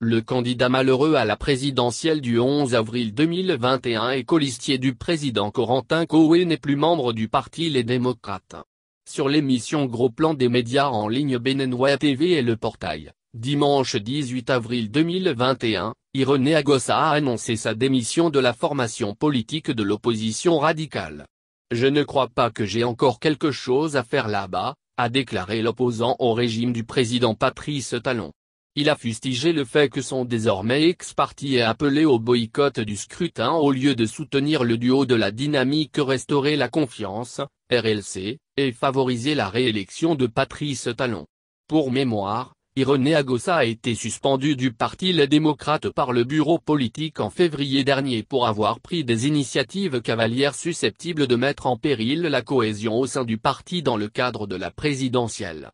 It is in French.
Le candidat malheureux à la présidentielle du 11 avril 2021 et colistier du président Corentin Cohen n'est plus membre du parti Les Démocrates. Sur l'émission Gros Plan des médias en ligne Bénénois TV et le portail, dimanche 18 avril 2021, Irénée Agossa a annoncé sa démission de la formation politique de l'opposition radicale. Je ne crois pas que j'ai encore quelque chose à faire là-bas, a déclaré l'opposant au régime du président Patrice Talon. Il a fustigé le fait que son désormais ex-parti ait appelé au boycott du scrutin au lieu de soutenir le duo de la dynamique Restaurer la confiance, RLC, et favoriser la réélection de Patrice Talon. Pour mémoire, irene Agossa a été suspendue du parti Les Démocrates par le bureau politique en février dernier pour avoir pris des initiatives cavalières susceptibles de mettre en péril la cohésion au sein du parti dans le cadre de la présidentielle.